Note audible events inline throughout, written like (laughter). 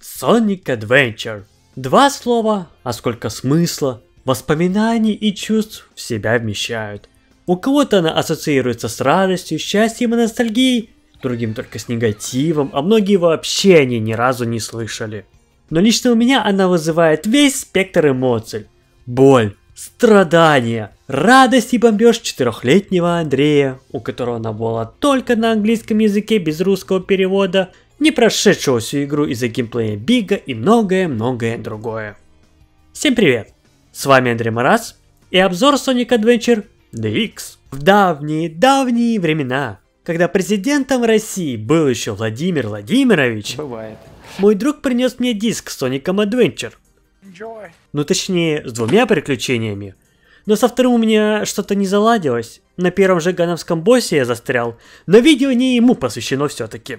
Sonic Adventure. Два слова, а сколько смысла, воспоминаний и чувств в себя вмещают. У кого-то она ассоциируется с радостью, счастьем и ностальгией, другим только с негативом, а многие вообще о ней ни разу не слышали. Но лично у меня она вызывает весь спектр эмоций. Боль, страдания, радость и бомбеж четырехлетнего Андрея, у которого она была только на английском языке без русского перевода – не прошедшего всю игру из-за геймплея Бига и многое-многое другое. Всем привет! С вами Андрей Марас и обзор Sonic Adventure DX. В давние-давние времена, когда президентом России был еще Владимир Владимирович, Бывает. мой друг принес мне диск с Sonic Adventure. Enjoy. Ну точнее, с двумя приключениями. Но со вторым у меня что-то не заладилось. На первом же гановском боссе я застрял, но видео не ему посвящено все-таки.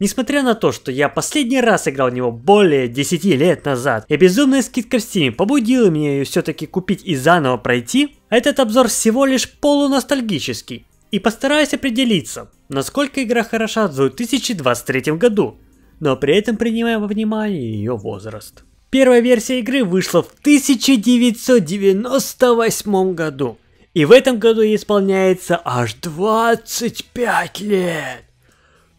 Несмотря на то, что я последний раз играл в него более 10 лет назад, и безумная скидка в Steam побудила меня ее все-таки купить и заново пройти, этот обзор всего лишь полуностальгический. И постараюсь определиться, насколько игра хороша в 2023 году, но при этом принимая во внимание ее возраст. Первая версия игры вышла в 1998 году, и в этом году ей исполняется аж 25 лет.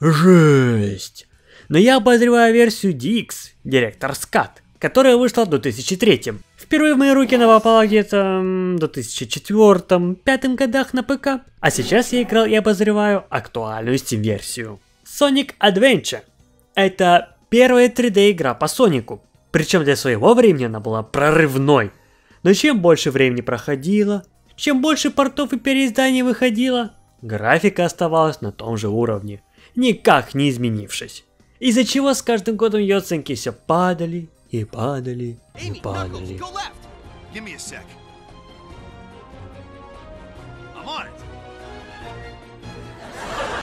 Жесть. Но я обозреваю версию DX, директор Скат, которая вышла в 2003. Впервые в мои руки она попала где-то в 2004-2005 годах на ПК, а сейчас я играл и обозреваю актуальную Steam-версию. Sonic Adventure. Это первая 3D игра по Сонику, причем для своего времени она была прорывной. Но чем больше времени проходило, чем больше портов и переизданий выходило, графика оставалась на том же уровне никак не изменившись. Из-за чего с каждым годом ее все падали и падали и падали.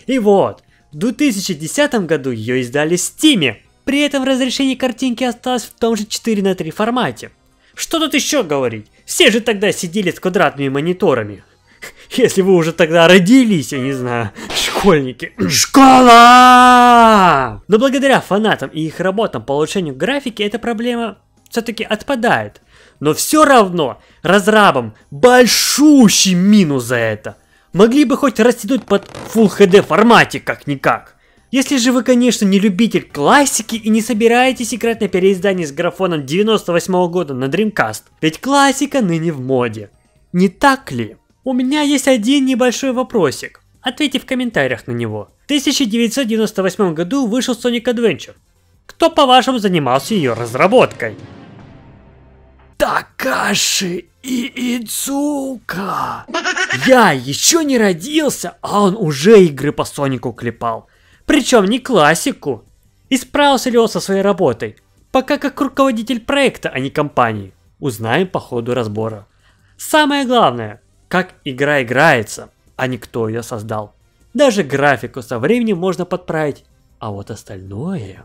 И вот, в 2010 году ее издали в Steam. При этом разрешение картинки осталось в том же 4 на 3 формате. Что тут еще говорить? Все же тогда сидели с квадратными мониторами. (laughs) Если вы уже тогда родились, я не знаю. (laughs) школьники. (clears throat) Школа! Но благодаря фанатам и их работам по улучшению графики эта проблема все-таки отпадает. Но все равно разрабам большущий минус за это. Могли бы хоть растянуть под Full HD формате как-никак. Если же вы, конечно, не любитель классики и не собираете секретное переиздание с графоном 98 -го года на Dreamcast, ведь классика ныне в моде. Не так ли? У меня есть один небольшой вопросик. Ответьте в комментариях на него. В 1998 году вышел Sonic Adventure. Кто, по-вашему, занимался ее разработкой? Такаши и Идзука! Я еще не родился, а он уже игры по Сонику клепал. Причем не классику. И справился ли он со своей работой? Пока как руководитель проекта, а не компании. Узнаем по ходу разбора. Самое главное, как игра играется а не кто ее создал. Даже графику со временем можно подправить, а вот остальное...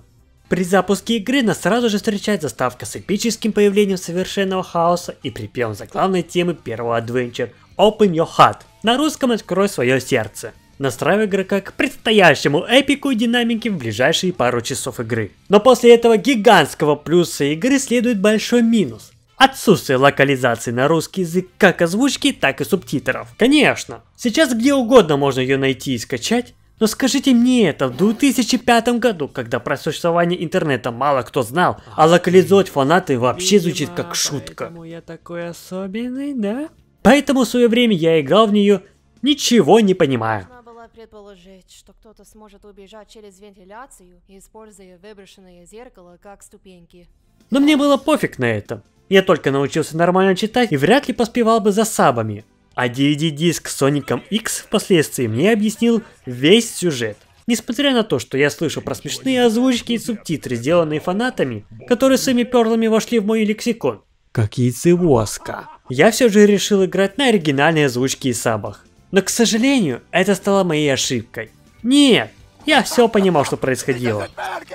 При запуске игры нас сразу же встречает заставка с эпическим появлением совершенного хаоса и припевом заглавной темы первого адвенчер Open Your Heart. На русском открой свое сердце. Настраивай игрока к предстоящему эпику и динамике в ближайшие пару часов игры. Но после этого гигантского плюса игры следует большой минус. Отсутствие локализации на русский язык как озвучки, так и субтитров. Конечно, сейчас где угодно можно ее найти и скачать, но скажите мне это, в 2005 году, когда про существование интернета мало кто знал, а локализовать фанаты вообще звучит как шутка. Поэтому я такой особенный, да? Поэтому в свое время я играл в нее, ничего не понимая. предположить, что кто-то сможет убежать через вентиляцию, используя выброшенное зеркало как ступеньки. Но мне было пофиг на это. Я только научился нормально читать и вряд ли поспевал бы за сабами. А DVD-диск с Соником X впоследствии мне объяснил весь сюжет. Несмотря на то, что я слышу про смешные озвучки и субтитры, сделанные фанатами, которые своими перлами вошли в мой лексикон. Какие яйцевозка. Я все же решил играть на оригинальной озвучке и сабах. Но, к сожалению, это стало моей ошибкой. Нет, я все понимал, что происходило.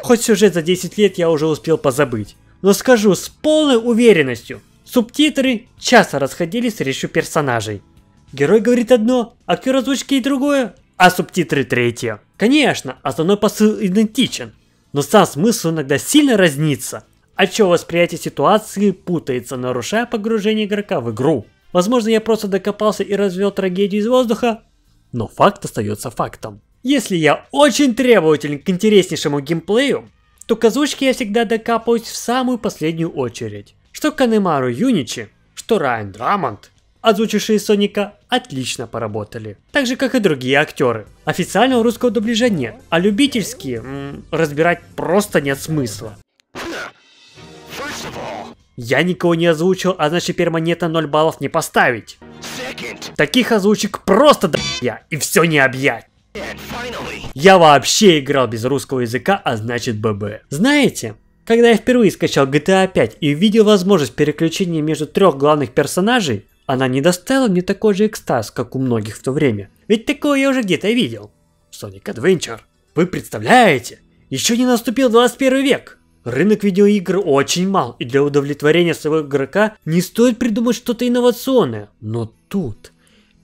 Хоть сюжет за 10 лет я уже успел позабыть но скажу с полной уверенностью, субтитры часто расходились с речью персонажей. Герой говорит одно, актер озвучки и другое, а субтитры третье. Конечно, основной посыл идентичен, но сам смысл иногда сильно разнится, отчего восприятие ситуации путается, нарушая погружение игрока в игру. Возможно, я просто докопался и развел трагедию из воздуха, но факт остается фактом. Если я очень требователен к интереснейшему геймплею, то Казучки я всегда докапываюсь в самую последнюю очередь. Что Канемару Юничи, что Райан Драмонт, озвучившие Соника, отлично поработали. Так же, как и другие актеры. Официального русского дубляжа нет, а любительские м, разбирать просто нет смысла. Я никого не озвучил, а значит теперь перманентно 0 баллов не поставить. Таких озвучек просто да я и все не объять. Я вообще играл без русского языка, а значит ББ. Знаете, когда я впервые скачал GTA 5 и увидел возможность переключения между трех главных персонажей, она не доставила мне такой же экстаз, как у многих в то время. Ведь такое я уже где-то видел. Sonic Adventure. Вы представляете? Еще не наступил 21 век. Рынок видеоигр очень мал, и для удовлетворения своего игрока не стоит придумать что-то инновационное. Но тут...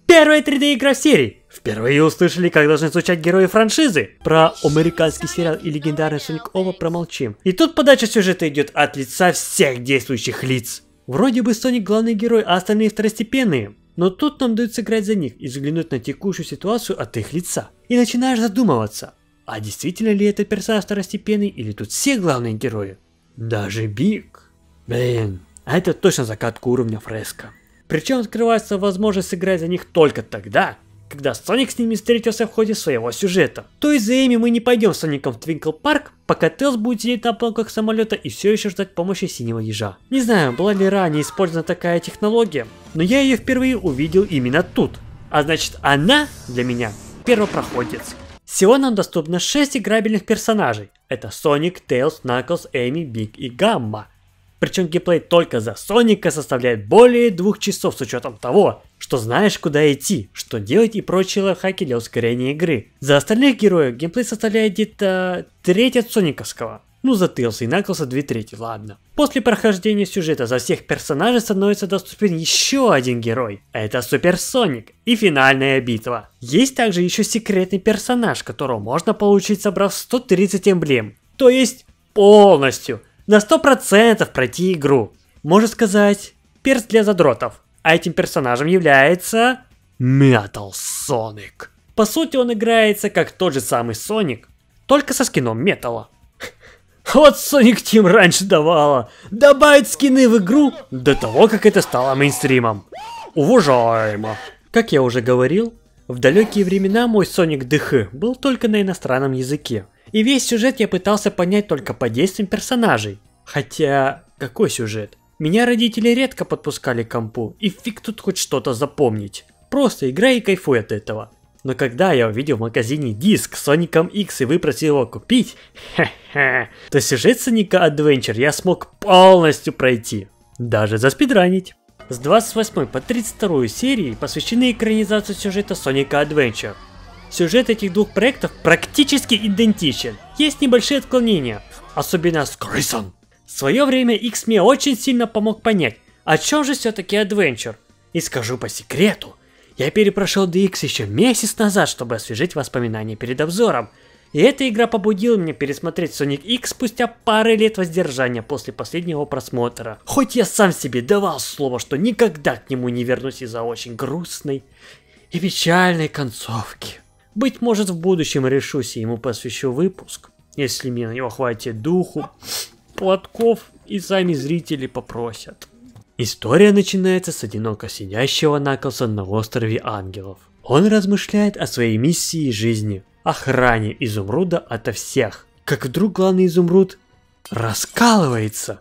Первая 3D игра в серии! Впервые услышали, как должны звучать герои франшизы. Про американский сериал и легендарный Соник Ова промолчим. И тут подача сюжета идет от лица всех действующих лиц. Вроде бы Соник главный герой, а остальные второстепенные. Но тут нам дают сыграть за них и взглянуть на текущую ситуацию от их лица. И начинаешь задумываться, а действительно ли это персонаж второстепенный или тут все главные герои? Даже Биг. Блин, а это точно закатка уровня фреска. Причем открывается возможность сыграть за них только тогда, когда Соник с ними встретился в ходе своего сюжета. То есть за Эми мы не пойдем с Соником в Твинкл Парк, пока Тейлз будет сидеть на обломках самолета и все еще ждать помощи Синего Ежа. Не знаю, была ли ранее использована такая технология, но я ее впервые увидел именно тут. А значит она для меня первопроходец. Всего нам доступно 6 играбельных персонажей. Это Соник, Тейлс, Наклс, Эми, Биг и Гамма. Причем геймплей только за Соника составляет более двух часов с учетом того, что знаешь куда идти, что делать и прочие лайфхаки для ускорения игры. За остальных героев геймплей составляет где-то треть от Сониковского. Ну, за Тейлса и Наклса две трети, ладно. После прохождения сюжета за всех персонажей становится доступен еще один герой. Это Супер Соник. и финальная битва. Есть также еще секретный персонаж, которого можно получить собрав 130 эмблем. То есть полностью на 100% пройти игру. Можно сказать, перс для задротов. А этим персонажем является... Metal Sonic. По сути, он играется как тот же самый Соник, только со скином металла. (laughs) Вот Sonic Team раньше давала. Добавить скины в игру до того, как это стало мейнстримом. Уважаемо. Как я уже говорил, в далекие времена мой Sonic ДХ был только на иностранном языке. И весь сюжет я пытался понять только по действиям персонажей. Хотя, какой сюжет? Меня родители редко подпускали к компу, и фиг тут хоть что-то запомнить. Просто играй и кайфуй от этого. Но когда я увидел в магазине диск с Соником X и выпросил его купить, то сюжет Соника Adventure я смог полностью пройти. Даже заспидранить. С 28 по 32 серии посвящены экранизации сюжета Соника Adventure. Сюжет этих двух проектов практически идентичен. Есть небольшие отклонения, особенно с Крисон. В свое время X мне очень сильно помог понять, о чем же все-таки адвенчер. И скажу по секрету, я перепрошел DX еще месяц назад, чтобы освежить воспоминания перед обзором. И эта игра побудила меня пересмотреть Sonic X спустя пары лет воздержания после последнего просмотра. Хоть я сам себе давал слово, что никогда к нему не вернусь из-за очень грустной и печальной концовки. Быть может, в будущем решусь и ему посвящу выпуск, если мне на него хватит духу, платков и сами зрители попросят. История начинается с одиноко сидящего Наклса на острове Ангелов. Он размышляет о своей миссии и жизни, охране изумруда ото всех. Как вдруг главный изумруд раскалывается,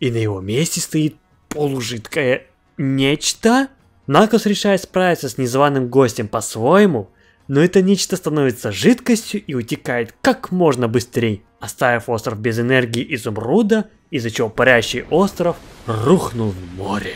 и на его месте стоит полужидкое нечто. Наклс решает справиться с незваным гостем по-своему но это нечто становится жидкостью и утекает как можно быстрее, оставив остров без энергии изумруда, из-за чего парящий остров рухнул в море.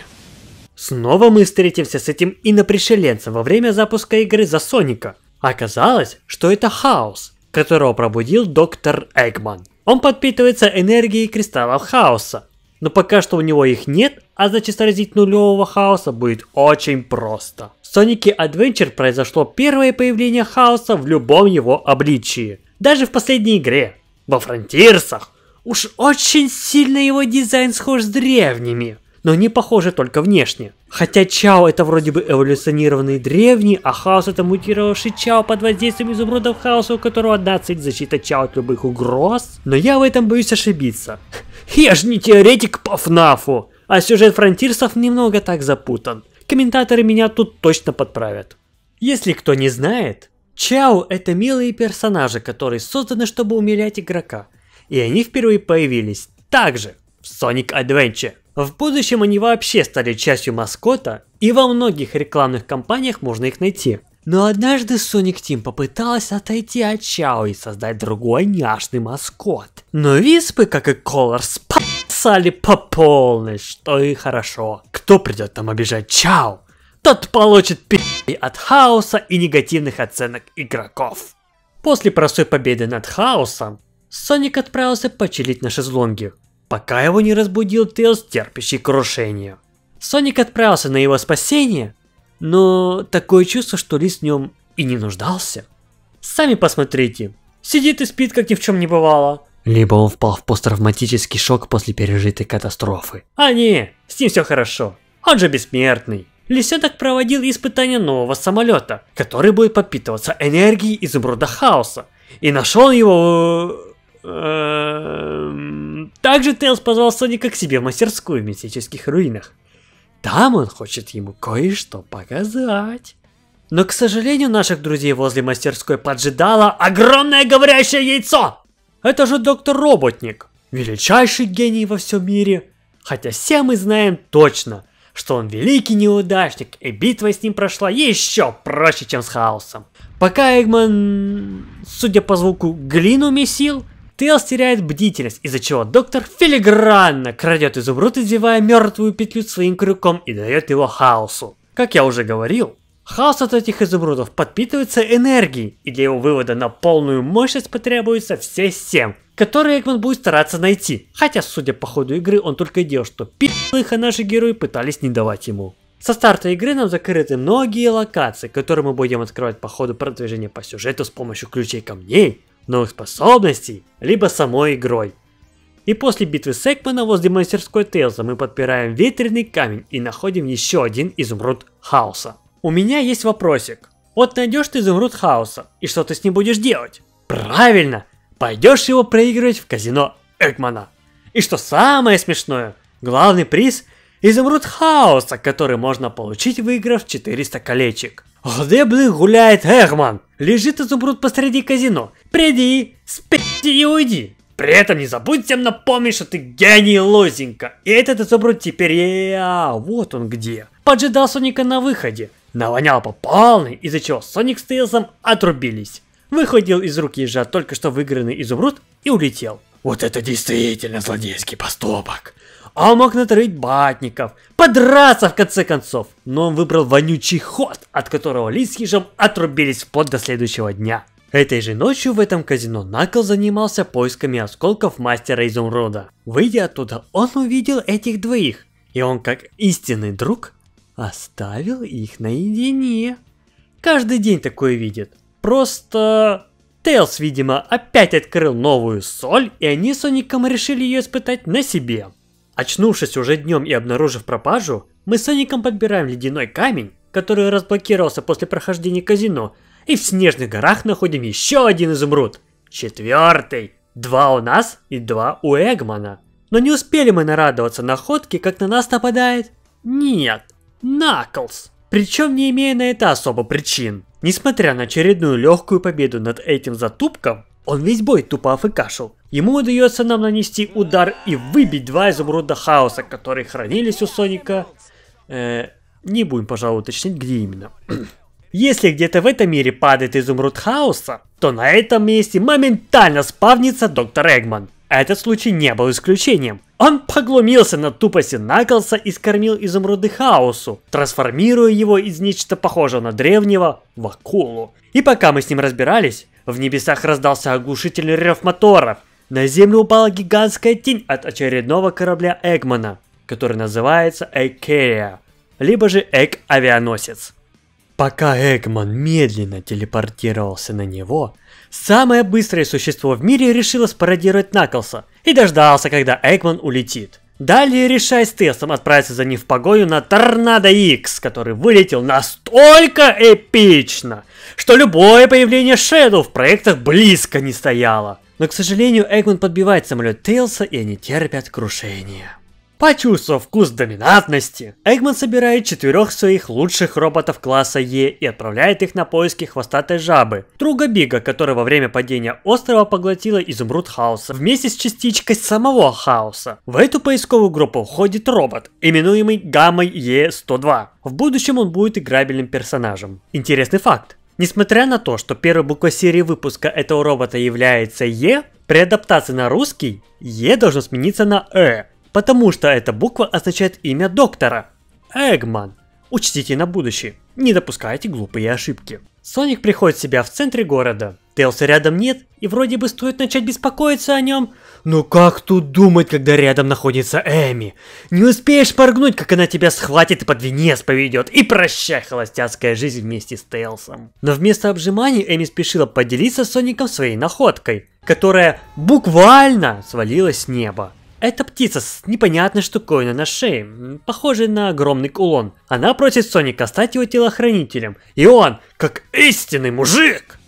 Снова мы встретимся с этим инопришеленцем во время запуска игры за Соника. Оказалось, что это хаос, которого пробудил доктор Эгман. Он подпитывается энергией кристаллов хаоса, но пока что у него их нет, а значит сразить нулевого хаоса будет очень просто. Sonic Adventure произошло первое появление хаоса в любом его обличии. Даже в последней игре, во Фронтирсах. Уж очень сильно его дизайн схож с древними, но не похоже только внешне. Хотя Чао это вроде бы эволюционированный древний, а Хаос это мутировавший Чао под воздействием изумрудов Хаоса, у которого одна цель защита Чао от любых угроз. Но я в этом боюсь ошибиться. (laughs) Я же не теоретик по ФНАФу, а сюжет Фронтирсов немного так запутан. Комментаторы меня тут точно подправят. Если кто не знает, Чао – это милые персонажи, которые созданы, чтобы умилять игрока. И они впервые появились также в Sonic Adventure. В будущем они вообще стали частью маскота, и во многих рекламных кампаниях можно их найти. Но однажды Sonic Team попыталась отойти от Чао и создать другой няшный маскот. Но Виспы, как и Color Spy, отсосали по полной, что и хорошо. Кто придет там обижать Чао, тот получит пи***и от хаоса и негативных оценок игроков. После простой победы над хаосом, Соник отправился почилить на шезлонге, пока его не разбудил Тейлс терпящий крушение. Соник отправился на его спасение, но такое чувство, что Лис в нем и не нуждался. Сами посмотрите, сидит и спит, как ни в чем не бывало. Либо он впал в посттравматический шок после пережитой катастрофы. А не, с ним все хорошо. Он же бессмертный. Лисенок проводил испытание нового самолета, который будет подпитываться энергией изумруда хаоса. И нашел его... Эм, также Тейлс позвал Соника к себе в мастерскую в мистических руинах. Там он хочет ему кое-что показать. Но, к сожалению, наших друзей возле мастерской поджидало огромное говорящее яйцо! Это же доктор Роботник, величайший гений во всем мире. Хотя все мы знаем точно, что он великий неудачник, и битва с ним прошла еще проще, чем с Хаосом. Пока Эгман, судя по звуку, глину месил, Тейлс теряет бдительность, из-за чего доктор филигранно крадет изумруд, извивая мертвую петлю своим крюком и дает его Хаосу. Как я уже говорил, Хаос от этих изумрудов подпитывается энергией, и для его вывода на полную мощность потребуется все семь, которые Эгман будет стараться найти. Хотя, судя по ходу игры, он только делал, что пи***лых, а наши герои пытались не давать ему. Со старта игры нам закрыты многие локации, которые мы будем открывать по ходу продвижения по сюжету с помощью ключей камней, новых способностей, либо самой игрой. И после битвы с Экмана возле мастерской Тейлза мы подпираем ветреный камень и находим еще один изумруд хаоса. У меня есть вопросик. Вот найдешь ты изумруд хаоса, и что ты с ним будешь делать? Правильно, пойдешь его проигрывать в казино Экмана. И что самое смешное, главный приз – изумруд хаоса, который можно получить, выиграв 400 колечек. Где, блин, гуляет Эгман? Лежит изумруд посреди казино. Приди, спи и уйди. При этом не забудь всем напомнить, что ты гений Лозенька. И этот изумруд теперь я, вот он где. Поджидал Соника на выходе. Навонял по полной, из-за чего Соник с Тейлсом отрубились. Выходил из рук ежа только что выигранный изумруд и улетел. Вот это действительно злодейский поступок. А он мог натравить батников, подраться в конце концов. Но он выбрал вонючий ход, от которого Лис с ежом отрубились вплоть до следующего дня. Этой же ночью в этом казино Накл занимался поисками осколков мастера Изумруда. Выйдя оттуда, он увидел этих двоих, и он как истинный друг оставил их наедине. Каждый день такое видит. Просто... Тейлс, видимо, опять открыл новую соль, и они с Соником решили ее испытать на себе. Очнувшись уже днем и обнаружив пропажу, мы с Соником подбираем ледяной камень, который разблокировался после прохождения казино, и в снежных горах находим еще один изумруд. Четвертый. Два у нас и два у Эгмана. Но не успели мы нарадоваться находке, как на нас нападает... Нет, Наклз! Причем не имея на это особо причин. Несмотря на очередную легкую победу над этим затупком, он весь бой тупо афыкашил. Ему удается нам нанести удар и выбить два изумруда хаоса, которые хранились у Соника. Э, не будем, пожалуй, уточнять, где именно. (clears throat) Если где-то в этом мире падает изумруд хаоса, то на этом месте моментально спавнится доктор Эгман. Этот случай не был исключением. Он поглумился над тупостью Наклса и скормил изумруды хаосу, трансформируя его из нечто похожего на древнего в акулу. И пока мы с ним разбирались, в небесах раздался оглушительный рев моторов. На землю упала гигантская тень от очередного корабля Эгмана, который называется Эйкерия, либо же Эк-авианосец. Пока Эгман медленно телепортировался на него, самое быстрое существо в мире решило спародировать Наклса и дождался, когда Экман улетит. Далее, решай с тестом, отправиться за ним в погоню на Торнадо X, который вылетел настолько эпично, что любое появление Шэдоу в проектах близко не стояло. Но, к сожалению, Эгман подбивает самолет Тейлса, и они терпят крушение. Почувствовав вкус доминантности, Эгман собирает четырех своих лучших роботов класса Е и отправляет их на поиски хвостатой жабы, друга Бига, который во время падения острова поглотила изумруд хаоса вместе с частичкой самого хаоса. В эту поисковую группу входит робот, именуемый Гаммой Е102. В будущем он будет играбельным персонажем. Интересный факт. Несмотря на то, что первой буквой серии выпуска этого робота является Е, при адаптации на русский Е должно смениться на Э, Потому что эта буква означает имя доктора. Эгман. Учтите на будущее. Не допускайте глупые ошибки. Соник приходит в себя в центре города. Тейлса рядом нет, и вроде бы стоит начать беспокоиться о нем. Но как тут думать, когда рядом находится Эми? Не успеешь моргнуть, как она тебя схватит и под венец поведет. И прощай, холостяцкая жизнь вместе с Тейлсом. Но вместо обжиманий Эми спешила поделиться с Соником своей находкой, которая буквально свалилась с неба. Это птица с непонятной штуковиной на шее, похожей на огромный кулон. Она просит Соника стать его телохранителем, и он, как истинный мужик,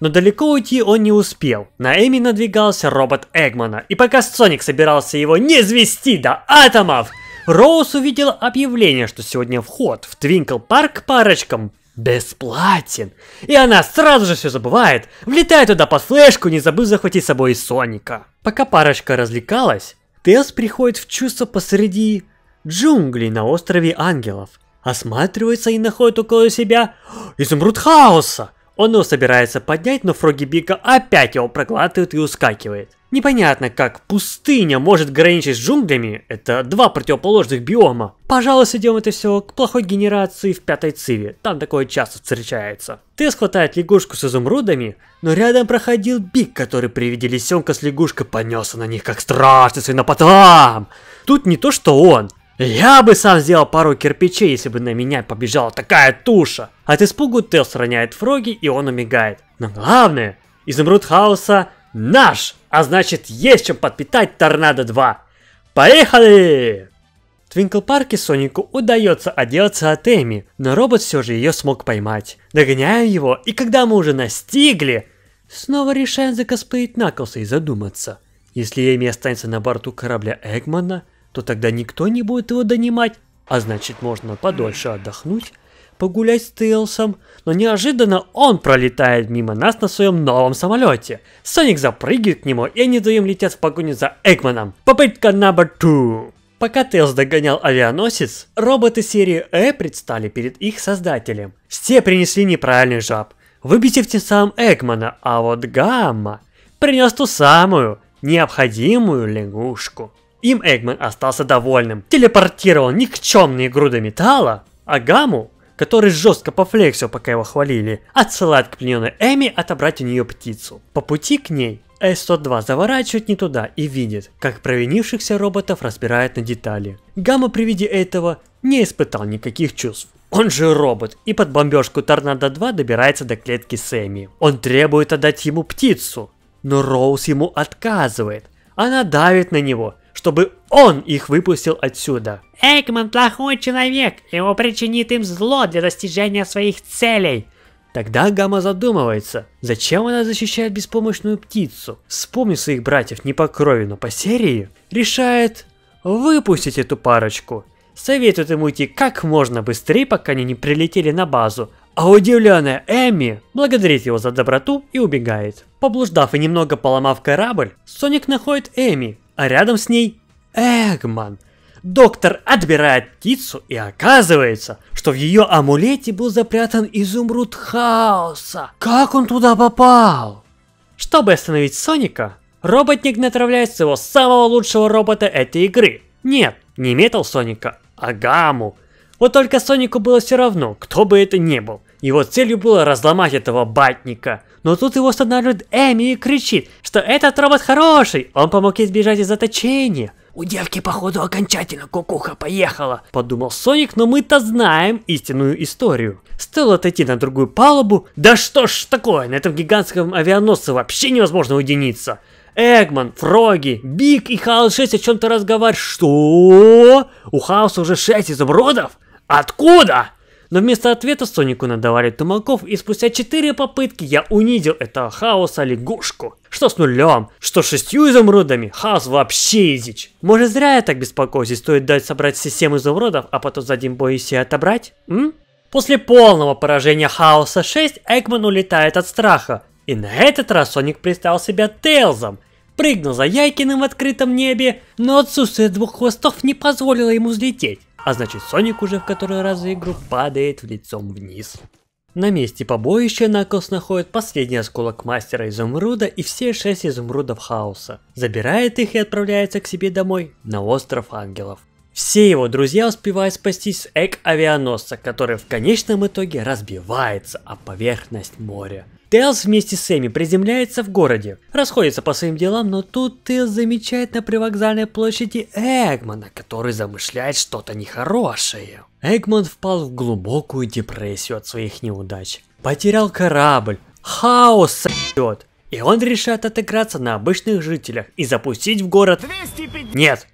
Но далеко уйти он не успел. На Эми надвигался робот Эгмана, и пока Соник собирался его не звести до атомов, Роуз увидела объявление, что сегодня вход в Твинкл Парк парочкам бесплатен. И она сразу же все забывает, влетает туда по флешку, не забыв захватить с собой и Соника. Пока парочка развлекалась, Тесс приходит в чувство посреди джунглей на острове Ангелов. Осматривается и находит около себя изумруд хаоса. Он его собирается поднять, но Фроги Бика опять его проглатывает и ускакивает. Непонятно, как пустыня может граничить с джунглями, это два противоположных биома. Пожалуй, сведем это все к плохой генерации в пятой циве, там такое часто встречается. Тесс хватает лягушку с изумрудами, но рядом проходил Биг, который при виде лисенка с лягушкой понесся на них как страшный свинопотам. Тут не то что он, я бы сам сделал пару кирпичей, если бы на меня побежала такая туша. От испугу Тесс роняет Фроги, и он умигает. Но главное, изумруд хаоса наш, а значит есть чем подпитать Торнадо 2. Поехали! Твинкл Парке Сонику удается отделаться от Эми, но робот все же ее смог поймать. Догоняем его, и когда мы уже настигли, снова решаем закосплеить Наклса и задуматься. Если Эми останется на борту корабля Эгмана, то тогда никто не будет его донимать, а значит можно подольше отдохнуть погулять с Тейлсом, но неожиданно он пролетает мимо нас на своем новом самолете. Соник запрыгивает к нему, и они вдвоем летят в погоне за Эгманом. Попытка номер 2. Пока Тейлз догонял авианосец, роботы серии Э предстали перед их создателем. Все принесли неправильный жаб, выбитив тем самым Эгмана, а вот Гамма принес ту самую необходимую лягушку. Им Эгман остался довольным, телепортировал никчемные груды металла, а Гамму который жестко пофлексил, пока его хвалили, отсылает к плененной Эми отобрать у нее птицу. По пути к ней S-102 заворачивает не туда и видит, как провинившихся роботов разбирает на детали. Гамма при виде этого не испытал никаких чувств. Он же робот, и под бомбежку Торнадо-2 добирается до клетки Сэмми. Он требует отдать ему птицу, но Роуз ему отказывает. Она давит на него, чтобы он их выпустил отсюда. Эйкман плохой человек, его причинит им зло для достижения своих целей. Тогда Гамма задумывается, зачем она защищает беспомощную птицу, вспомнив своих братьев не по крови, но по серии, решает выпустить эту парочку. Советует им уйти как можно быстрее, пока они не прилетели на базу, а удивленная Эми благодарит его за доброту и убегает. Поблуждав и немного поломав корабль, Соник находит Эми, а рядом с ней Эгман. Доктор отбирает птицу и оказывается, что в ее амулете был запрятан изумруд хаоса. Как он туда попал? Чтобы остановить Соника, роботник натравляет своего самого лучшего робота этой игры. Нет, не Метал Соника, а Гаму. Вот только Сонику было все равно, кто бы это ни был. Его целью было разломать этого батника. Но тут его останавливает Эми и кричит, что этот робот хороший, он помог ей сбежать из заточения. У девки, походу, окончательно кукуха поехала, подумал Соник, но мы-то знаем истинную историю. Стоило отойти на другую палубу, да что ж такое, на этом гигантском авианосце вообще невозможно уединиться. Эгман, Фроги, Биг и Хаус 6 о чем-то разговаривают. Что? У Хаоса уже 6 изумрудов? Откуда? Но вместо ответа Сонику надавали тумаков, и спустя четыре попытки я унизил этого хаоса лягушку. Что с нулем, что с шестью изумрудами, хаос вообще изич. Может зря я так беспокоюсь, и стоит дать собрать все семь изумрудов, а потом за один бой все отобрать? М? После полного поражения Хаоса 6, Экман улетает от страха. И на этот раз Соник пристал себя Тейлзом, прыгнул за Яйкиным в открытом небе, но отсутствие двух хвостов не позволило ему взлететь. А значит Соник уже в который раз за игру падает в лицом вниз. На месте побоища Наклс находит последний осколок мастера изумруда и все шесть изумрудов хаоса. Забирает их и отправляется к себе домой, на остров ангелов. Все его друзья успевают спастись с эк-авианосца, который в конечном итоге разбивается о поверхность моря. Тейлз вместе с Эми приземляется в городе, расходится по своим делам, но тут Тейлз замечает на привокзальной площади Эгмана, который замышляет что-то нехорошее. Эгман впал в глубокую депрессию от своих неудач. Потерял корабль, хаос с***ет, и он решает отыграться на обычных жителях и запустить в город... 250... Нет,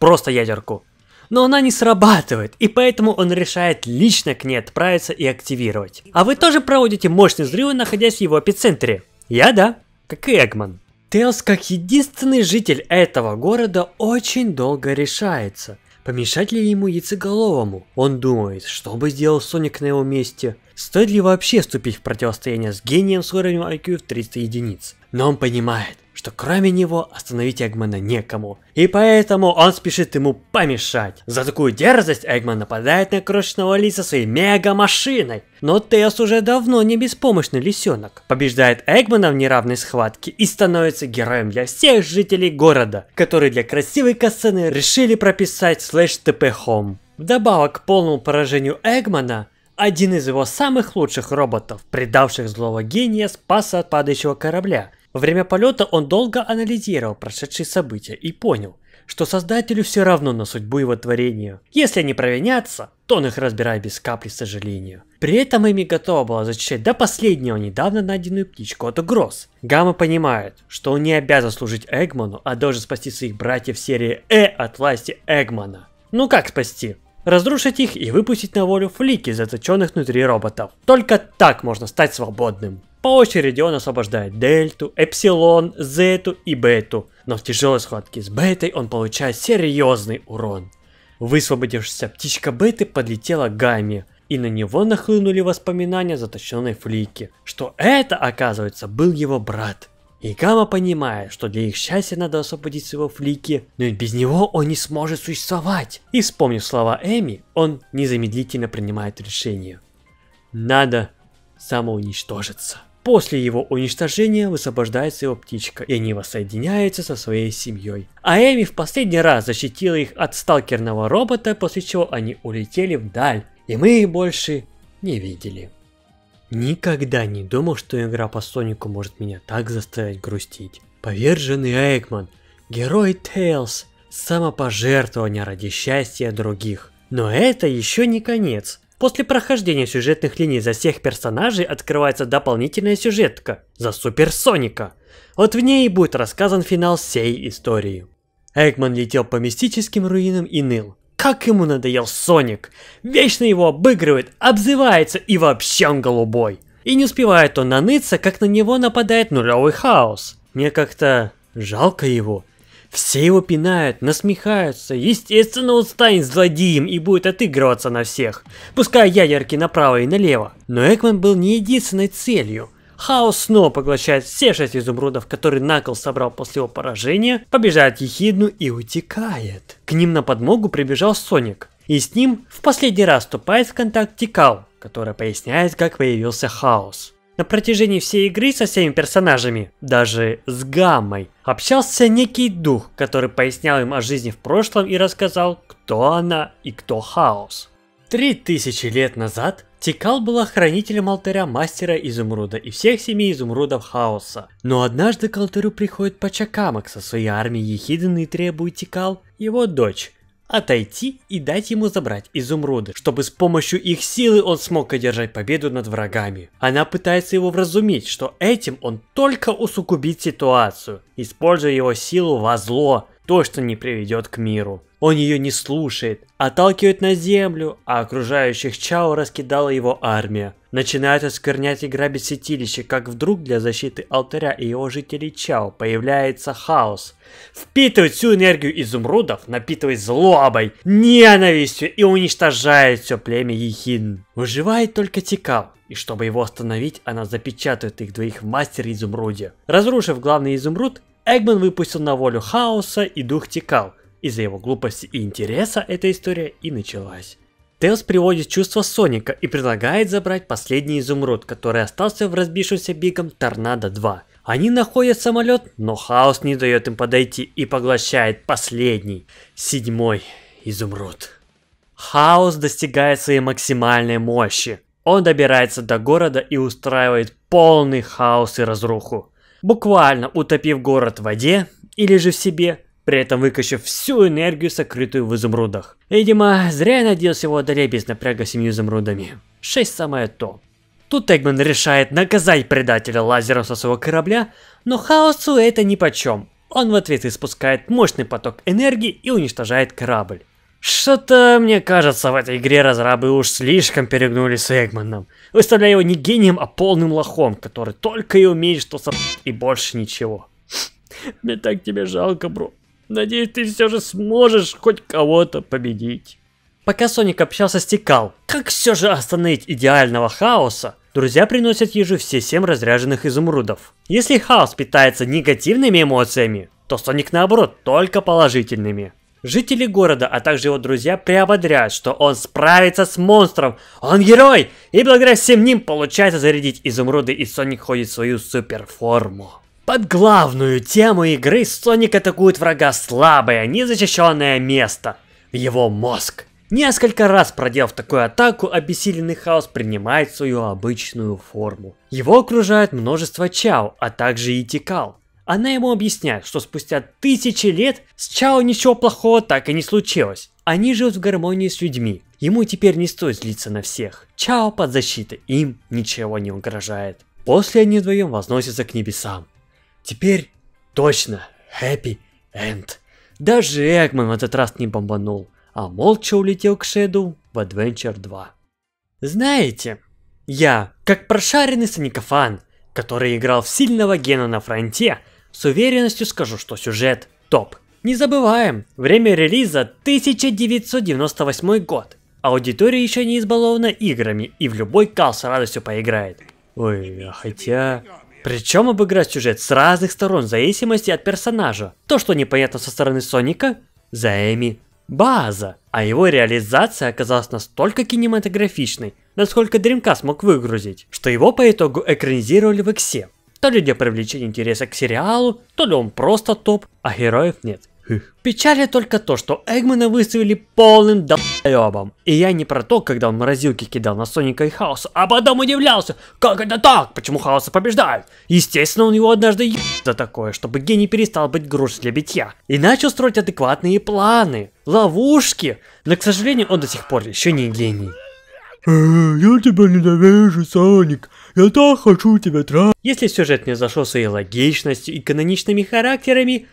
просто ядерку но она не срабатывает, и поэтому он решает лично к ней отправиться и активировать. А вы тоже проводите мощные взрывы, находясь в его эпицентре? Я да, как и Эгман. Теос, как единственный житель этого города, очень долго решается. Помешать ли ему яйцеголовому? Он думает, что бы сделал Соник на его месте? Стоит ли вообще вступить в противостояние с гением с уровнем IQ в 300 единиц? Но он понимает, что кроме него остановить Эгмана некому. И поэтому он спешит ему помешать. За такую дерзость Эгман нападает на крошечного лиса своей мега-машиной. Но Тес уже давно не беспомощный лисенок. Побеждает Эгмана в неравной схватке и становится героем для всех жителей города, которые для красивой касцены решили прописать слэш-тп Home. Вдобавок к полному поражению Эгмана, один из его самых лучших роботов, предавших злого гения, спас от падающего корабля – во время полета он долго анализировал прошедшие события и понял, что создателю все равно на судьбу его творения. Если они провинятся, то он их разбирает без капли сожаления. При этом Эми готова была защищать до последнего недавно найденную птичку от угроз. Гамма понимает, что он не обязан служить Эгману, а должен спасти своих братьев серии Э от власти Эгмана. Ну как спасти? разрушить их и выпустить на волю флики, заточенных внутри роботов. Только так можно стать свободным. По очереди он освобождает дельту, эпсилон, зету и бету. Но в тяжелой схватке с бетой он получает серьезный урон. Высвободившаяся птичка беты подлетела к гамме, и на него нахлынули воспоминания заточенной флики, что это, оказывается, был его брат. И Гамма понимает, что для их счастья надо освободить своего Флики, но ведь без него он не сможет существовать. И вспомнив слова Эми, он незамедлительно принимает решение. Надо самоуничтожиться. После его уничтожения высвобождается его птичка, и они воссоединяются со своей семьей. А Эми в последний раз защитила их от сталкерного робота, после чего они улетели вдаль, и мы их больше не видели. Никогда не думал, что игра по Сонику может меня так заставить грустить. Поверженный Эйкман, герой Тейлз, самопожертвование ради счастья других. Но это еще не конец. После прохождения сюжетных линий за всех персонажей открывается дополнительная сюжетка за Суперсоника. Вот в ней и будет рассказан финал всей истории. Эгман летел по мистическим руинам и ныл. Как ему надоел Соник! Вечно его обыгрывает, обзывается и вообще он голубой. И не успевает он наныться, как на него нападает нулевый хаос. Мне как-то жалко его. Все его пинают, насмехаются. Естественно, он станет злодеем и будет отыгрываться на всех, пуская ядерки направо и налево. Но Экман был не единственной целью. Хаос снова поглощает все шесть изумрудов, которые Накл собрал после его поражения, побежает Ехидну и утекает. К ним на подмогу прибежал Соник. И с ним в последний раз вступает в контакт Тикал, которая поясняет, как появился Хаос. На протяжении всей игры со всеми персонажами, даже с Гаммой, общался некий дух, который пояснял им о жизни в прошлом и рассказал, кто она и кто Хаос. Три тысячи лет назад Тикал была хранителем алтаря Мастера Изумруда и всех семи Изумрудов Хаоса. Но однажды к алтарю приходит Пачакамак со своей армией Ехиден и требует Тикал его дочь, отойти и дать ему забрать изумруды, чтобы с помощью их силы он смог одержать победу над врагами. Она пытается его вразумить, что этим он только усугубит ситуацию, используя его силу во зло, то, что не приведет к миру. Он ее не слушает, отталкивает на землю, а окружающих Чао раскидала его армия. Начинают осквернять и грабить святилище, как вдруг для защиты алтаря и его жителей Чао появляется хаос. Впитывает всю энергию изумрудов, напитывает злобой, ненавистью и уничтожает все племя Ехин. Выживает только Тикал, и чтобы его остановить, она запечатывает их двоих в мастер изумруде. Разрушив главный изумруд, Эгман выпустил на волю хаоса и дух текал. Из-за его глупости и интереса эта история и началась. Тейлз приводит чувство Соника и предлагает забрать последний изумруд, который остался в разбившемся бегом Торнадо 2. Они находят самолет, но хаос не дает им подойти и поглощает последний, седьмой изумруд. Хаос достигает своей максимальной мощи. Он добирается до города и устраивает полный хаос и разруху буквально утопив город в воде или же в себе, при этом выкачав всю энергию, сокрытую в изумрудах. Видимо, зря я надеялся его одолеть без напряга семью изумрудами. Шесть самое то. Тут Эгман решает наказать предателя лазером со своего корабля, но Хаосу это нипочем. Он в ответ испускает мощный поток энергии и уничтожает корабль. Что-то, мне кажется, в этой игре разрабы уж слишком перегнули с Эгманом выставляя его не гением, а полным лохом, который только и умеет что со... и больше ничего. Мне так тебе жалко, бро. Надеюсь, ты все же сможешь хоть кого-то победить. Пока Соник общался с Тикал, как все же остановить идеального хаоса, друзья приносят ежу все семь разряженных изумрудов. Если хаос питается негативными эмоциями, то Соник наоборот, только положительными. Жители города, а также его друзья приободряют, что он справится с монстром. Он герой! И благодаря всем ним получается зарядить изумруды, и Соник ходит в свою суперформу. Под главную тему игры Соник атакует врага слабое, незащищенное место. Его мозг. Несколько раз проделав такую атаку, обессиленный хаос принимает свою обычную форму. Его окружает множество чау, а также и тикал. Она ему объясняет, что спустя тысячи лет с Чао ничего плохого так и не случилось. Они живут в гармонии с людьми. Ему теперь не стоит злиться на всех. Чао под защитой, им ничего не угрожает. После они вдвоем возносятся к небесам. Теперь точно happy end. Даже Эгман в этот раз не бомбанул, а молча улетел к Шеду в Adventure 2. Знаете, я, как прошаренный саникофан, который играл в сильного Гена на фронте, с уверенностью скажу, что сюжет топ. Не забываем, время релиза 1998 год. Аудитория еще не избалована играми и в любой кал с радостью поиграет. Ой, а хотя... Причем обыграть сюжет с разных сторон, в зависимости от персонажа. То, что непонятно со стороны Соника, за Эми база. А его реализация оказалась настолько кинематографичной, насколько Dreamcast мог выгрузить, что его по итогу экранизировали в Иксе. То ли для привлечения интереса к сериалу, то ли он просто топ, а героев нет. Печали только то, что Эгмана выставили полным долбоебом. И я не про то, когда он морозилки кидал на Соника и Хаоса, а потом удивлялся, как это так, почему Хаоса побеждает. Естественно, он его однажды еб за такое, чтобы гений перестал быть грушей для битья. И начал строить адекватные планы, ловушки. Но, к сожалению, он до сих пор еще не гений. Э, «Я тебя ненавижу, Соник! Я так хочу тебя трахать!» Если сюжет не зашел своей логичностью и каноничными характерами,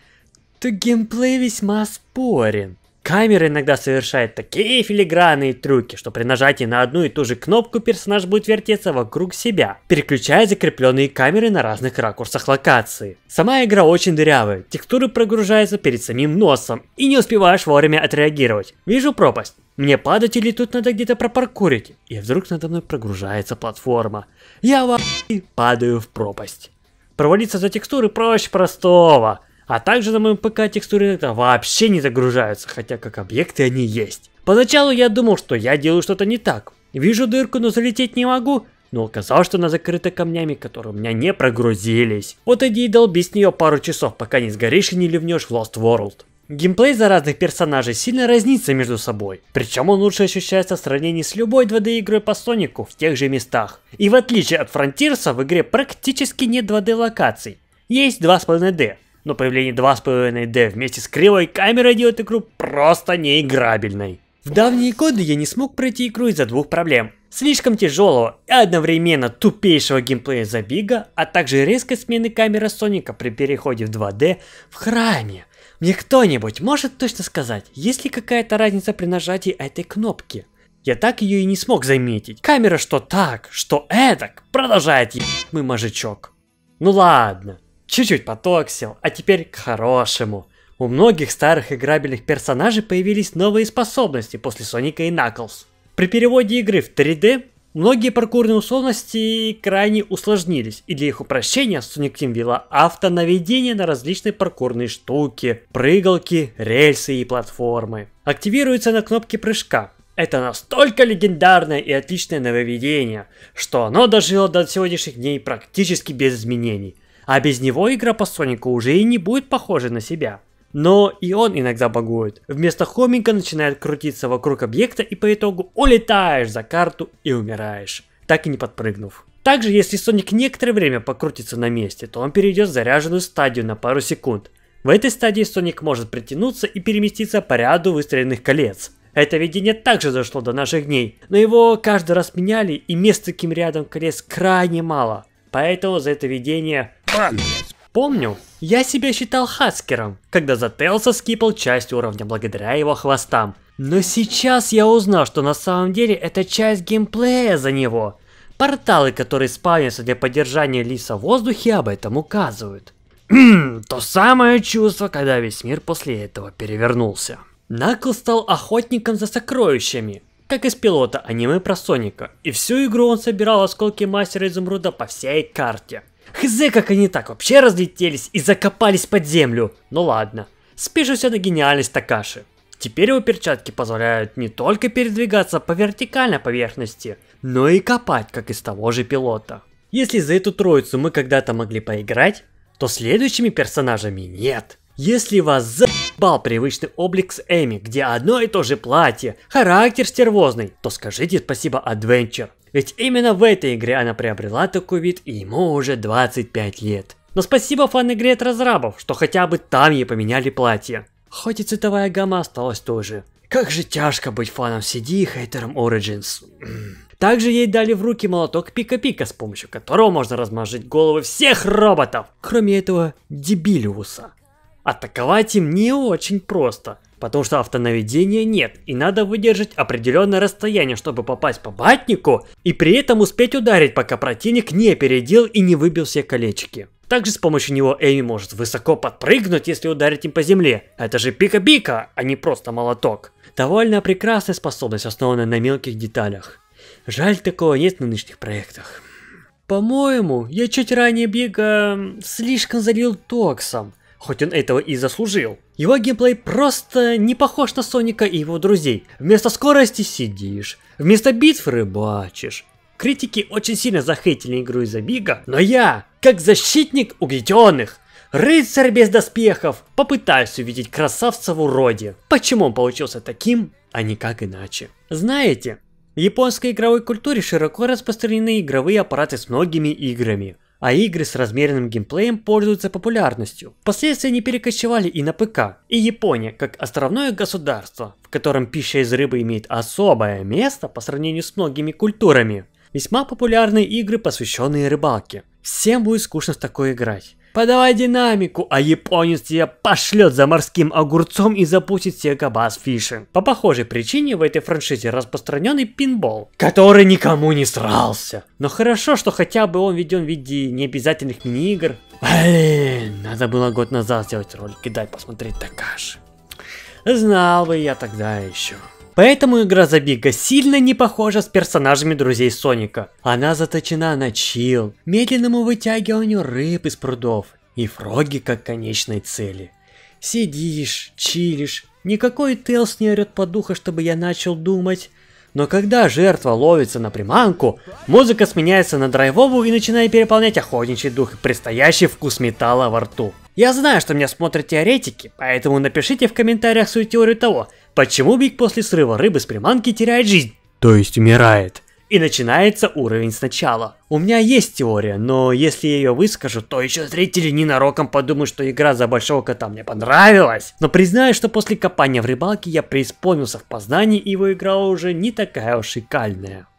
то геймплей весьма спорен. Камера иногда совершает такие филигранные трюки, что при нажатии на одну и ту же кнопку персонаж будет вертеться вокруг себя, переключая закрепленные камеры на разных ракурсах локации. Сама игра очень дырявая, текстуры прогружаются перед самим носом, и не успеваешь вовремя отреагировать. Вижу пропасть. Мне падать или тут надо где-то пропаркурить? И вдруг надо мной прогружается платформа. Я во... падаю в пропасть. Провалиться за текстуры проще простого. А также на моем ПК текстуры это вообще не загружаются, хотя как объекты они есть. Поначалу я думал, что я делаю что-то не так. Вижу дырку, но залететь не могу, но оказалось, что она закрыта камнями, которые у меня не прогрузились. Вот иди и долби с нее пару часов, пока не сгоришь и не ливнешь в Lost World. Геймплей за разных персонажей сильно разнится между собой, причем он лучше ощущается в сравнении с любой 2D игрой по Сонику в тех же местах. И в отличие от Фронтирса, в игре практически нет 2D локаций, есть 2,5D, но появление 2,5D вместе с кривой камерой делает игру просто неиграбельной. В давние годы я не смог пройти игру из-за двух проблем. Слишком тяжелого и одновременно тупейшего геймплея Забига, а также резкой смены камеры Соника при переходе в 2D в храме. Мне кто-нибудь может точно сказать, есть ли какая-то разница при нажатии этой кнопки? Я так ее и не смог заметить. Камера что так, что эдак, продолжает ебать мой мажичок. Ну ладно, чуть-чуть потоксил, а теперь к хорошему. У многих старых играбельных персонажей появились новые способности после Соника и Наклз. При переводе игры в 3D Многие паркурные условности крайне усложнились, и для их упрощения Sonic Team вела автонаведение на различные паркурные штуки, прыгалки, рельсы и платформы. Активируется на кнопке прыжка. Это настолько легендарное и отличное нововведение, что оно дожило до сегодняшних дней практически без изменений. А без него игра по Сонику уже и не будет похожа на себя. Но и он иногда багует. Вместо Хоминга начинает крутиться вокруг объекта и по итогу улетаешь за карту и умираешь, так и не подпрыгнув. Также, если Соник некоторое время покрутится на месте, то он перейдет в заряженную стадию на пару секунд. В этой стадии Соник может притянуться и переместиться по ряду выстреленных колец. Это видение также дошло до наших дней, но его каждый раз меняли и мест с таким рядом колец крайне мало. Поэтому за это видение... Палец. Помню, я себя считал хаскером, когда Зателса скипал часть уровня благодаря его хвостам. Но сейчас я узнал, что на самом деле это часть геймплея за него. Порталы, которые спавнятся для поддержания лиса в воздухе, об этом указывают. Хм, то самое чувство, когда весь мир после этого перевернулся. Накл стал охотником за сокровищами, как из пилота аниме про Соника, и всю игру он собирал осколки Мастера Изумруда по всей карте. Хз, как они так вообще разлетелись и закопались под землю. Ну ладно, спешусь на гениальность Такаши. Теперь его перчатки позволяют не только передвигаться по вертикальной поверхности, но и копать, как из того же пилота. Если за эту троицу мы когда-то могли поиграть, то следующими персонажами нет. Если вас заебал привычный облик с Эми, где одно и то же платье, характер стервозный, то скажите спасибо Adventure. Ведь именно в этой игре она приобрела такой вид, и ему уже 25 лет. Но спасибо фан-игре от разрабов, что хотя бы там ей поменяли платье. Хоть и цветовая гамма осталась тоже. Как же тяжко быть фаном CD и хейтером Origins. (clears throat) Также ей дали в руки молоток Пика-Пика, с помощью которого можно размажить головы всех роботов, кроме этого дебилиуса. Атаковать им не очень просто – потому что автонаведения нет, и надо выдержать определенное расстояние, чтобы попасть по батнику, и при этом успеть ударить, пока противник не передел и не выбил все колечки. Также с помощью него Эми может высоко подпрыгнуть, если ударить им по земле. Это же пика бика, а не просто молоток. Довольно прекрасная способность, основанная на мелких деталях. Жаль, такого нет в нынешних проектах. По-моему, я чуть ранее бега слишком залил токсом хоть он этого и заслужил. Его геймплей просто не похож на Соника и его друзей. Вместо скорости сидишь, вместо битв рыбачишь. Критики очень сильно захейтили игру из-за бига, но я, как защитник угнетенных, рыцарь без доспехов, попытаюсь увидеть красавца в уроде. Почему он получился таким, а не как иначе? Знаете, в японской игровой культуре широко распространены игровые аппараты с многими играми а игры с размеренным геймплеем пользуются популярностью. Впоследствии они перекочевали и на ПК, и Япония, как островное государство, в котором пища из рыбы имеет особое место по сравнению с многими культурами. Весьма популярны игры, посвященные рыбалке. Всем будет скучно в такое играть. Подавай динамику, а японец тебя пошлет за морским огурцом и запустит Сегабас Фишинг. По похожей причине в этой франшизе распространенный пинбол, который никому не срался. Но хорошо, что хотя бы он введен в виде необязательных мини-игр. Блин, надо было год назад сделать ролик и дать посмотреть такаш. Знал бы я тогда еще. Поэтому игра за Бига сильно не похожа с персонажами друзей Соника. Она заточена на чил, медленному вытягиванию рыб из прудов и фроги как конечной цели. Сидишь, чилишь, никакой Тейлс не орет по духу, чтобы я начал думать. Но когда жертва ловится на приманку, музыка сменяется на драйвовую и начинает переполнять охотничий дух и предстоящий вкус металла во рту. Я знаю, что меня смотрят теоретики, поэтому напишите в комментариях свою теорию того, Почему Биг после срыва рыбы с приманки теряет жизнь? То есть умирает. И начинается уровень сначала. У меня есть теория, но если я ее выскажу, то еще зрители ненароком подумают, что игра за большого кота мне понравилась. Но признаю, что после копания в рыбалке я преисполнился в познании, и его игра уже не такая уж и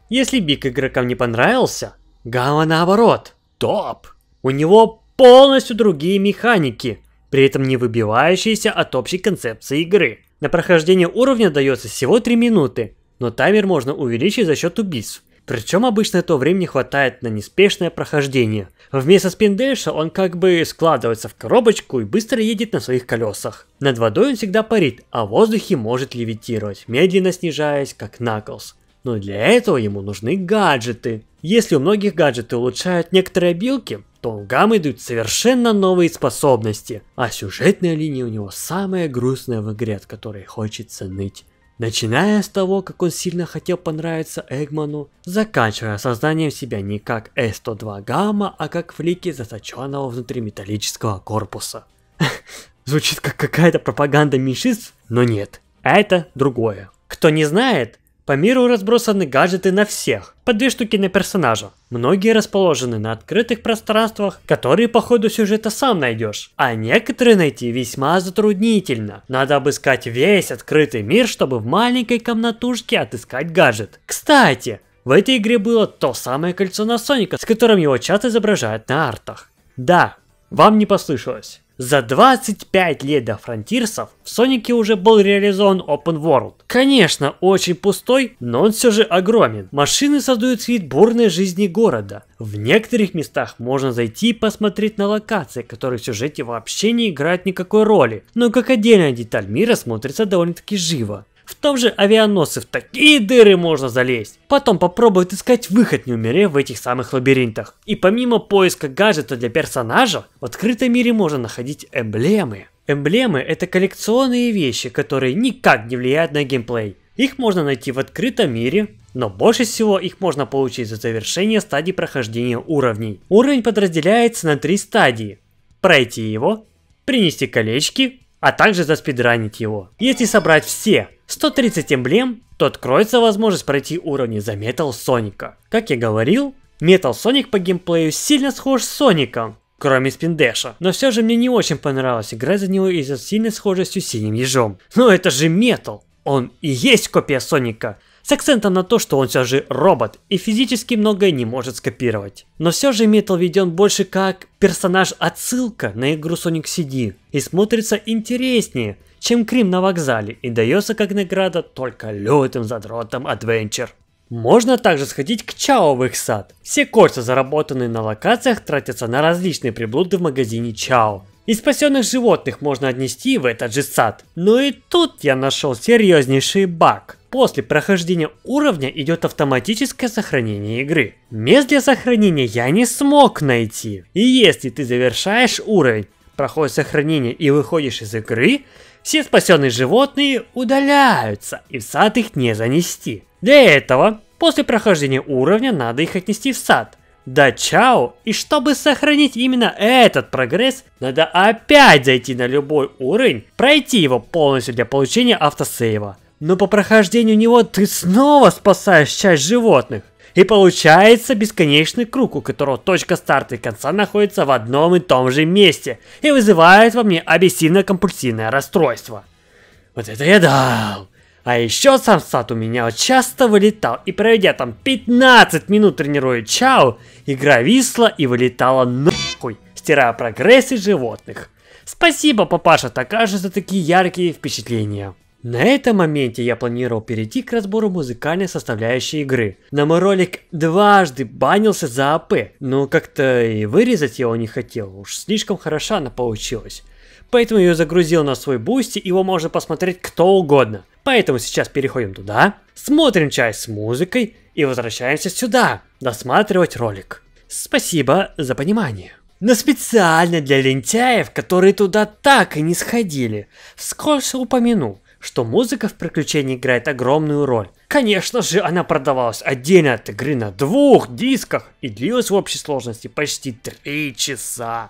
Если Биг игрокам не понравился, Гава наоборот. Топ! У него полностью другие механики, при этом не выбивающиеся от общей концепции игры. На прохождение уровня дается всего 3 минуты, но таймер можно увеличить за счет убийств. Причем обычно этого времени хватает на неспешное прохождение. Вместо спиндэша он как бы складывается в коробочку и быстро едет на своих колесах. Над водой он всегда парит, а в воздухе может левитировать, медленно снижаясь, как Наклз. Но для этого ему нужны гаджеты. Если у многих гаджеты улучшают некоторые билки то Гамме дают совершенно новые способности, а сюжетная линия у него самая грустная в игре, от которой хочется ныть. Начиная с того, как он сильно хотел понравиться Эгману, заканчивая созданием себя не как S102 Гамма, а как флики заточенного внутри металлического корпуса. (laughs) Звучит как какая-то пропаганда меньшинств, но нет. Это другое. Кто не знает, по миру разбросаны гаджеты на всех, по две штуки на персонажа. Многие расположены на открытых пространствах, которые по ходу сюжета сам найдешь, а некоторые найти весьма затруднительно. Надо обыскать весь открытый мир, чтобы в маленькой комнатушке отыскать гаджет. Кстати, в этой игре было то самое кольцо на Соника, с которым его часто изображают на артах. Да, вам не послышалось. За 25 лет до фронтирсов в Сонике уже был реализован Open World. Конечно, очень пустой, но он все же огромен. Машины создают вид бурной жизни города. В некоторых местах можно зайти и посмотреть на локации, которые в сюжете вообще не играют никакой роли, но как отдельная деталь мира смотрится довольно-таки живо. В том же авианосце в такие дыры можно залезть. Потом попробует искать выход, не умерев в этих самых лабиринтах. И помимо поиска гаджета для персонажа, в открытом мире можно находить эмблемы. Эмблемы это коллекционные вещи, которые никак не влияют на геймплей. Их можно найти в открытом мире, но больше всего их можно получить за завершение стадии прохождения уровней. Уровень подразделяется на три стадии. Пройти его, принести колечки а также заспидранить его. Если собрать все 130 эмблем, то откроется возможность пройти уровни за Metal Соника. Как я говорил, Metal Соник по геймплею сильно схож с Соником, кроме спиндеша. Но все же мне не очень понравилась игра за него из-за сильной схожестью с синим ежом. Но это же метал! Он и есть копия Соника, с акцентом на то, что он все же робот и физически многое не может скопировать. Но все же Metal введен больше как персонаж-отсылка на игру Sonic CD и смотрится интереснее, чем Крим на вокзале и дается как награда только лютым задротам адвенчер. Можно также сходить к Чао в их сад. Все кольца, заработанные на локациях, тратятся на различные приблуды в магазине Чао. И спасенных животных можно отнести в этот же сад. Но и тут я нашел серьезнейший баг. После прохождения уровня идет автоматическое сохранение игры. Мест для сохранения я не смог найти. И если ты завершаешь уровень, проходишь сохранение и выходишь из игры, все спасенные животные удаляются, и в сад их не занести. Для этого, после прохождения уровня надо их отнести в сад. Да чао! И чтобы сохранить именно этот прогресс, надо опять зайти на любой уровень, пройти его полностью для получения автосейва но по прохождению него ты снова спасаешь часть животных. И получается бесконечный круг, у которого точка старта и конца находится в одном и том же месте и вызывает во мне обессивно-компульсивное расстройство. Вот это я дал! А еще сам сад у меня часто вылетал, и проведя там 15 минут тренируя Чао, игра висла и вылетала нахуй, стирая прогресс прогрессы животных. Спасибо, папаша Такаши, за такие яркие впечатления. На этом моменте я планировал перейти к разбору музыкальной составляющей игры. На мой ролик дважды банился за АП, но как-то и вырезать его не хотел, уж слишком хороша она получилась. Поэтому ее загрузил на свой бусти, его можно посмотреть кто угодно. Поэтому сейчас переходим туда, смотрим часть с музыкой и возвращаемся сюда, досматривать ролик. Спасибо за понимание. Но специально для лентяев, которые туда так и не сходили, вскользь упомяну, что музыка в приключении играет огромную роль. Конечно же, она продавалась отдельно от игры на двух дисках и длилась в общей сложности почти 3 часа.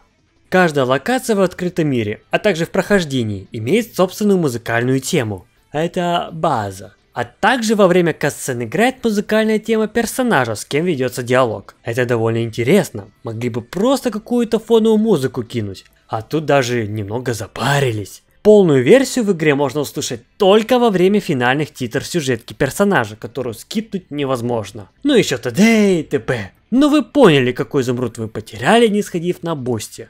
Каждая локация в открытом мире, а также в прохождении, имеет собственную музыкальную тему. Это база. А также во время касцен играет музыкальная тема персонажа, с кем ведется диалог. Это довольно интересно. Могли бы просто какую-то фоновую музыку кинуть. А тут даже немного запарились. Полную версию в игре можно услышать только во время финальных титров сюжетки персонажа, которую скипнуть невозможно. Ну еще т.д. и т.п. Но ну вы поняли, какой изумруд вы потеряли, не сходив на боссе.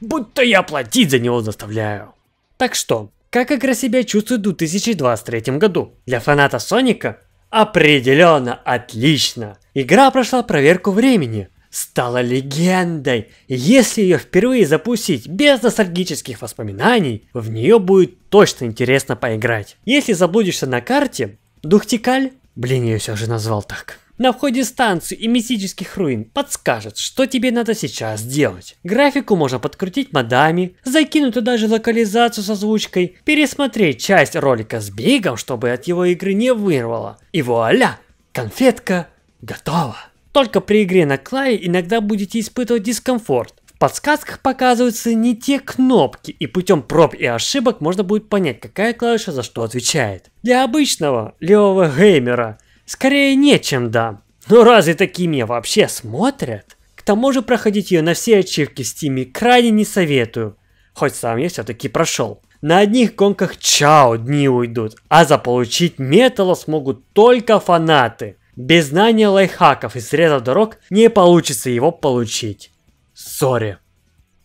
Будто я платить за него заставляю. Так что, как игра себя чувствует в 2023 году? Для фаната Соника? Определенно отлично! Игра прошла проверку времени, стала легендой. И если ее впервые запустить без ностальгических воспоминаний, в нее будет точно интересно поиграть. Если заблудишься на карте, Духтикаль, блин, я ее все же назвал так, на входе станцию и мистических руин подскажет, что тебе надо сейчас делать. Графику можно подкрутить модами, закинуть туда же локализацию с озвучкой, пересмотреть часть ролика с Бигом, чтобы от его игры не вырвало. И вуаля, конфетка готова. Только при игре на клаве иногда будете испытывать дискомфорт. В подсказках показываются не те кнопки, и путем проб и ошибок можно будет понять, какая клавиша за что отвечает. Для обычного левого геймера скорее нечем да. Но разве такими вообще смотрят? К тому же проходить ее на все ачивки в стиме крайне не советую. Хоть сам я все-таки прошел. На одних гонках чао дни уйдут, а заполучить металла смогут только фанаты. Без знания лайфхаков и срезов дорог не получится его получить. Сори.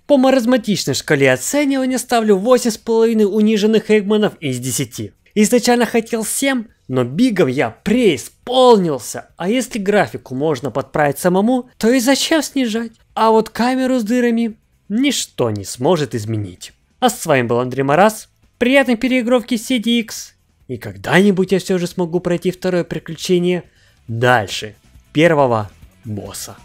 По маразматичной шкале оценивания ставлю 8,5 униженных Эгманов из 10. Изначально хотел 7, но бигом я преисполнился. А если графику можно подправить самому, то и зачем снижать? А вот камеру с дырами ничто не сможет изменить. А с вами был Андрей Марас. Приятной переигровки CDX. И когда-нибудь я все же смогу пройти второе приключение – дальше первого босса.